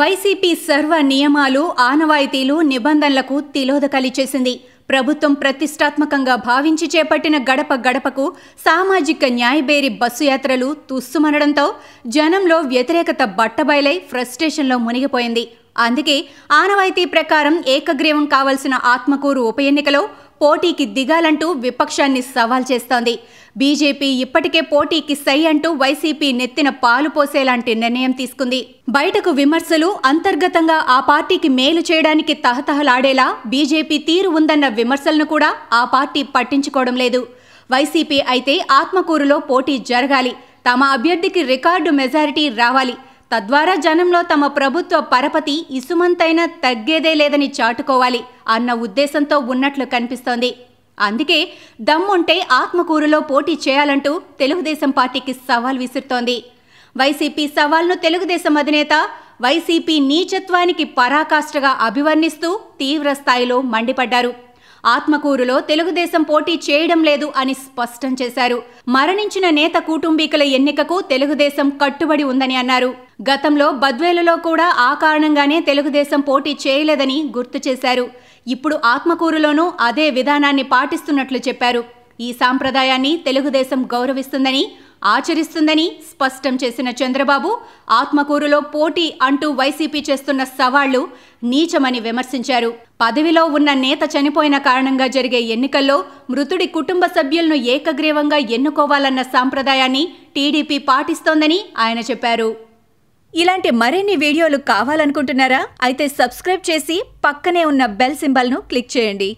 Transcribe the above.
YCP సర్వ నియమాలు ఆనవాయితీలు నిబంధనలకు తిలోదకలి చేసింది ప్రభుత్వం ప్రతిష్టాత్మకంగా భావించి చేపట్టిన గడప గడపకు సామాజిక న్యాయబేరి బస్సు యాత్రలు తుస్సుమనడంతో జనంలో వ్యతిరేకత బట్టబయలై ఫ్రస్ట్రేషన్లో మునిగిపోయింది అందుకే ఆనవాయితీ ప్రకారం ఏకగ్రీవం కావలసిన ఆత్మకూరు ఉప ఎన్నికలో పోటీకి దిగాలంటూ విపక్షాన్ని సవాల్ చేస్తోంది బీజేపీ ఇప్పటికే పోటీకి సై అంటూ వైసీపీ నెత్తిన పాలు పోసేలాంటి నిర్ణయం తీసుకుంది బయటకు విమర్శలు అంతర్గతంగా ఆ పార్టీకి మేలు చేయడానికి తహతహలాడేలా బీజేపీ తీరు ఉందన్న విమర్శలను కూడా ఆ పార్టీ పట్టించుకోవడం లేదు వైసీపీ అయితే ఆత్మకూరులో పోటీ జరగాలి తమ అభ్యర్థికి రికార్డు మెజారిటీ రావాలి తద్వారా జనంలో తమ ప్రభుత్వ పరపతి ఇసుమంతైనా తగ్గేదే లేదని చాటుకోవాలి అన్న ఉద్దేశంతో ఉన్నట్లు కనిపిస్తోంది అందుకే దమ్ముంటే ఆత్మకూరులో పోటీ చేయాలంటూ తెలుగుదేశం పార్టీకి సవాల్ విసురుతోంది వైసీపీ సవాల్ను తెలుగుదేశం అధినేత వైసీపీ నీచత్వానికి పరాకాష్ఠగా అభివర్ణిస్తూ తీవ్ర స్థాయిలో మండిపడ్డారు ఆత్మకూరులో తెలుగుదేశం పోటీ చేయడం లేదు అని స్పష్టం చేశారు మరణించిన నేత కుటుంబీకుల ఎన్నికకు తెలుగుదేశం కట్టుబడి ఉందని అన్నారు గతంలో బద్వేలులో కూడా ఆ కారణంగానే తెలుగుదేశం పోటీ చేయలేదని గుర్తు చేశారు ఇప్పుడు ఆత్మకూరులోనూ అదే విధానాన్ని పాటిస్తున్నట్లు చెప్పారు ఈ సాంప్రదాయాన్ని తెలుగుదేశం గౌరవిస్తుందని ఆచరిస్తుందని స్పష్టం చేసిన చంద్రబాబు ఆత్మకూరులో పోటీ అంటూ వైసీపీ చేస్తున్న సవాళ్లు నీచమని విమర్శించారు పదవిలో ఉన్న నేత చనిపోయిన కారణంగా జరిగే ఎన్నికల్లో మృతుడి కుటుంబ సభ్యులను ఏకగ్రీవంగా ఎన్నుకోవాలన్న సాంప్రదాయాన్ని టీడీపీ పాటిస్తోందని ఆయన చెప్పారు ఇలాంటి మరిన్ని వీడియోలు కావాలనుకుంటున్నారా అయితే సబ్స్క్రైబ్ చేసి పక్కనే ఉన్న బెల్ సింబల్ను క్లిక్ చేయండి